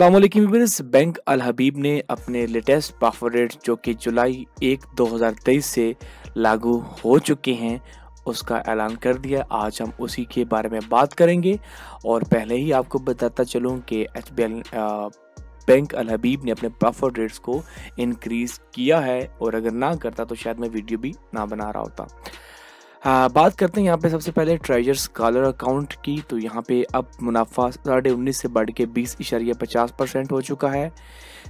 Aslam weavers bank Al Habib ने अपने latest पाफर rate जो कि जुलाई एक 2023 से लागू हो चुके हैं उसका ऐलान कर दिया आज हम उसी के बारे में बात करेंगे और पहले ही आपको बताता चलूँ कि एच बैंक अल हबीब ने अपने पाफर रेट्स को इनक्रीज़ किया है और अगर ना करता तो शायद मैं वीडियो भी ना बना रहा होता आ, हाँ, बात करते हैं यहाँ पे सबसे पहले ट्रेजर स्कॉलर अकाउंट की तो यहाँ पे अब मुनाफा साढ़े उन्नीस से बढ़ के बीस इशारिया पचास परसेंट हो चुका है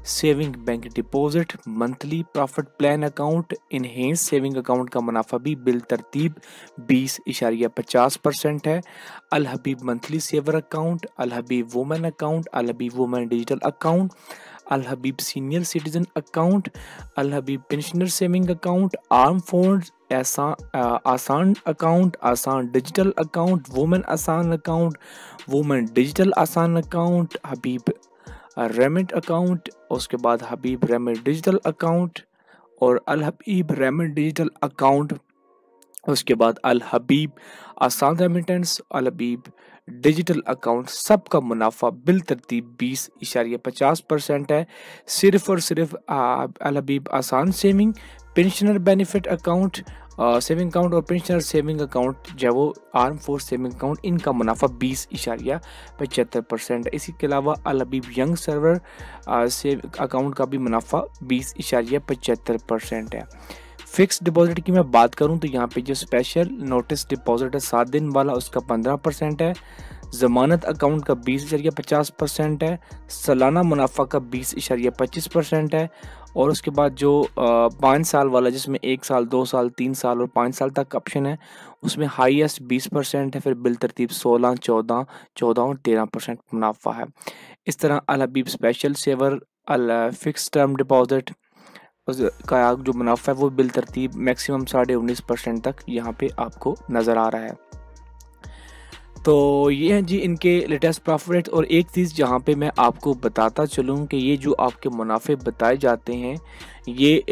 saving bank deposit monthly profit plan account enhance saving account का मुनाफा भी बिल तरतीब बीस इशारिया पचास परसेंट है Al Habib monthly saver account Al Habib women account Al Habib women digital account Al Habib senior citizen account Al Habib pensioner saving account आर्म फोन्स ऐसा आसान अकाउंट आसान डिजिटल अकाउंट वुमेन आसान अकाउंट वुमेन डिजिटल आसान अकाउंट हबीब रेमिट अकाउंट उसके बाद हबीब रेमिट डिजिटल अकाउंट और Al Habib remit digital account उसके बाद अल हबीब आसान remittance Al Habib digital account सबका मुनाफा बिल तरतीब बीस इशारे पचास परसेंट है सिर्फ और सिर्फ अलबीब आसान saving pensioner benefit account saving account और पेंशनर सेविंग अकाउंट जो वो आर्म फोर्स सेविंग अकाउंट इनका मुनाफा बीस इशारिया पचहत्तर परसेंट है के अलावा Al Habib young saver save account का भी मुनाफा बीस इशारिया पचहत्तर परसेंट है फिक्स डिपॉजिट की मैं बात करूं तो यहाँ पे जो स्पेशल नोटिस डिपॉजिट है सात दिन वाला उसका पंद्रह परसेंट है जमानत अकाउंट का बीस इशारिया पचास परसेंट है सालाना मुनाफा का बीस इशारिया पच्चीस परसेंट है और उसके बाद जो पाँच साल वाला जिसमें एक साल दो साल तीन साल और पाँच साल तक ऑप्शन है उसमें हाईएस्ट बीस परसेंट है फिर बिल तरतीब सोलह चौदह चौदह और तेरह परसेंट मुनाफा है इस तरह Al Habib special saver Al fix term deposit का जो मुनाफा है वो बिल तरतीब मैक्सिमम साढ़े उन्नीस परसेंट तक यहाँ पे आपको नज़र आ रहा है तो ये हैं जी इनके लेटेस्ट प्रॉफिट और एक चीज़ जहाँ पे मैं आपको बताता चलूँ कि ये जो आपके मुनाफे बताए जाते हैं ये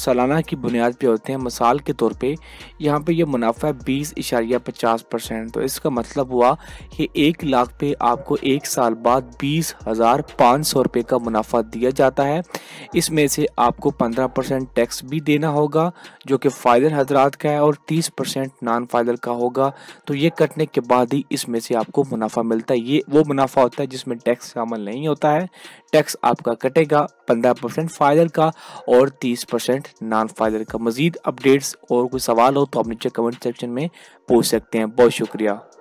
सालाना की बुनियाद पे होते हैं मिसाल के तौर पे यहाँ पे ये मुनाफा है बीस इशारिया पचास परसेंट तो इसका मतलब हुआ कि एक लाख पे आपको एक साल बाद बीस हज़ार पाँच सौ रुपये का मुनाफा दिया जाता है इसमें से आपको पंद्रह परसेंट टैक्स भी देना होगा जो कि फ़ायदर हजरात का है और तीस परसेंट नान फायदर का होगा तो ये कटने के बाद ही इसमें से आपको मुनाफा मिलता है ये वो मुनाफा होता है जिसमें टैक्स शामिल नहीं होता है टैक्स आपका कटेगा पंद्रह परसेंट फाइलर का और तीस परसेंट नॉन फाइलर का मजीद अपडेट्स और कोई सवाल हो तो आप नीचे कमेंट सेक्शन में पूछ सकते हैं बहुत शुक्रिया